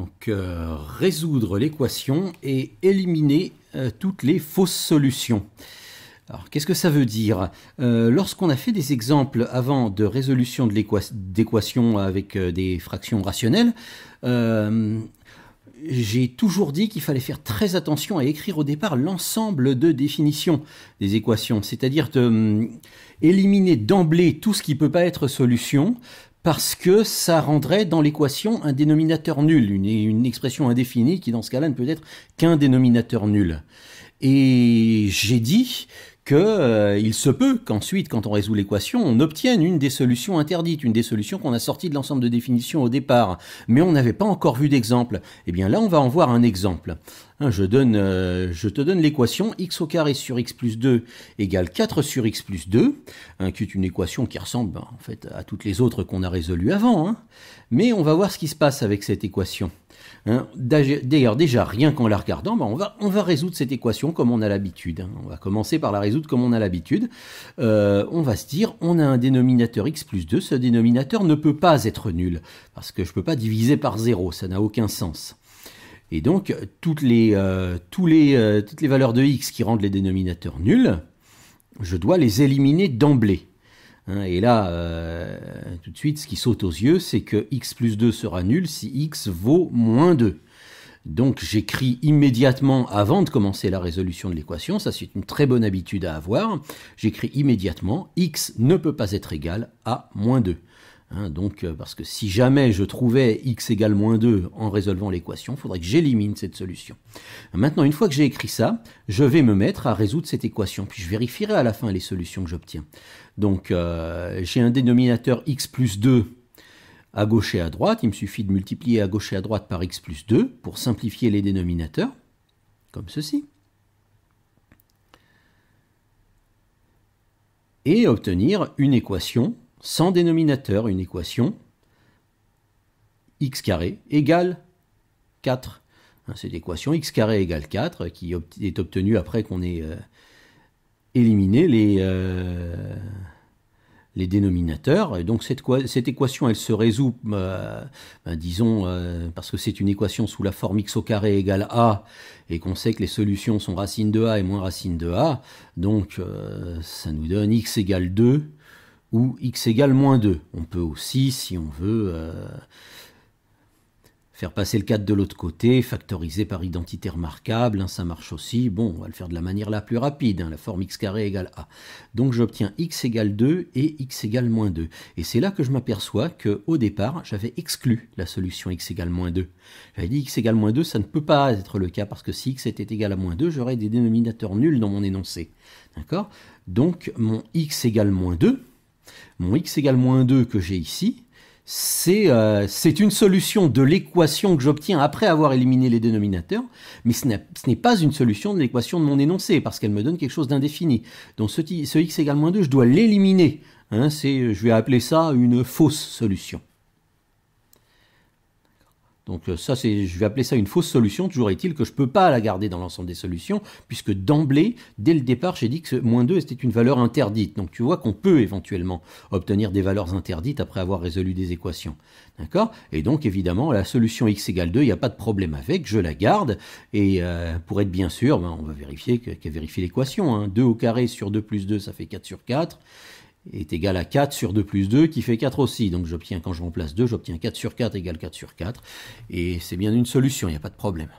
Donc euh, résoudre l'équation et éliminer euh, toutes les fausses solutions. Alors qu'est-ce que ça veut dire euh, Lorsqu'on a fait des exemples avant de résolution de l'équation avec des fractions rationnelles, j'ai toujours dit qu'il fallait faire très attention à écrire au départ l'ensemble de définitions des équations, c'est-à-dire hum, éliminer d'emblée tout ce qui ne peut pas être solution, parce que ça rendrait dans l'équation un dénominateur nul, une, expression indéfinie qui dans ce cas-là ne peut être qu'un dénominateur nul. Et j'ai dit qu'il euh, se peut qu'ensuite, quand on résout l'équation, on obtienne une des solutions interdites, une des solutions qu'on a sorties de l'ensemble de définitions au départ, mais on n'avait pas encore vu d'exemple. Eh bien là, on va en voir un exemple. Hein, euh, je, te donne l'équation x au carré sur x plus 2 égale 4 sur x plus 2, hein, qui est une équation qui ressemble ben, en fait à toutes les autres qu'on a résolues avant. Hein. Mais on va voir ce qui se passe avec cette équation. D'ailleurs, déjà, rien qu'en la regardant, ben, on, va, résoudre cette équation comme on a l'habitude. On va commencer par la résoudre comme on a l'habitude. Euh, on va se dire, on a un dénominateur x plus 2, ce dénominateur ne peut pas être nul, parce que je ne peux pas diviser par 0, ça n'a aucun sens. Et donc, toutes les, euh, les, euh, toutes les valeurs de x qui rendent les dénominateurs nuls, je dois les éliminer d'emblée. Hein, et là, euh, tout de suite, ce qui saute aux yeux, c'est que x plus 2 sera nul si x vaut moins 2. Donc j'écris immédiatement, avant de commencer la résolution de l'équation, ça c'est une très bonne habitude à avoir, j'écris immédiatement x ne peut pas être égal à moins 2. Hein, donc, euh, parce que si jamais je trouvais x égale moins 2 en résolvant l'équation, il faudrait que j'élimine cette solution. Maintenant, une fois que j'ai écrit ça, je vais me mettre à résoudre cette équation, puis je vérifierai à la fin les solutions que j'obtiens. Donc, euh, j'ai un dénominateur x plus 2 à gauche et à droite. Il me suffit de multiplier à gauche et à droite par x plus 2 pour simplifier les dénominateurs, comme ceci. Et obtenir une équation sans dénominateur une équation x carré égale 4. Hein, cette équation x carré égale 4 qui est obtenue après qu'on ait euh, éliminé les, euh, les dénominateurs. donc cette, équation, elle se résout, euh, ben, disons, parce que c'est une équation sous la forme x carré égale a, et qu'on sait que les solutions sont racine de a et moins racine de a, donc ça nous donne x égale 2 ou x égale moins 2. On peut aussi, si on veut, euh, faire passer le cadre de l'autre côté, factoriser par identité remarquable, hein, ça marche aussi. Bon, on va le faire de la manière la plus rapide, hein, la forme x carré égale a. Donc j'obtiens x égale 2 et x égale moins 2. Et c'est là que je m'aperçois que au départ, j'avais exclu la solution x égale moins 2. J'avais dit x égale moins 2, ça ne peut pas être le cas, parce que si x était égal à moins 2, j'aurais des dénominateurs nuls dans mon énoncé. D'accord Donc mon x égale moins 2, mon x égale moins 2 que j'ai ici, euh, c'est une solution de l'équation que j'obtiens après avoir éliminé les dénominateurs, mais ce n'est pas une solution de l'équation de mon énoncé, parce qu'elle me donne quelque chose d'indéfini. Donc ce, x égale moins 2, je dois l'éliminer. Hein, je vais appeler ça une fausse solution. Donc euh, ça, c'est, je vais appeler ça une fausse solution. Toujours est-il que je ne peux pas la garder dans l'ensemble des solutions, puisque d'emblée, dès le départ, j'ai dit que moins 2 était une valeur interdite. Donc tu vois qu'on peut éventuellement obtenir des valeurs interdites après avoir résolu des équations. D'accord Et donc évidemment, la solution x égale 2, il n'y a pas de problème avec, je la garde. Et euh, pour être bien sûr, ben, on va vérifier qu'elle vérifie l'équation. 2 hein. au carré sur 2 plus 2, ça fait 4 sur 4 est égal à 4 sur 2 plus 2 qui fait 4 aussi. Donc j'obtiens, quand je remplace 2, j'obtiens 4 sur 4 égale 4 sur 4. Et c'est bien une solution, il n'y a pas de problème.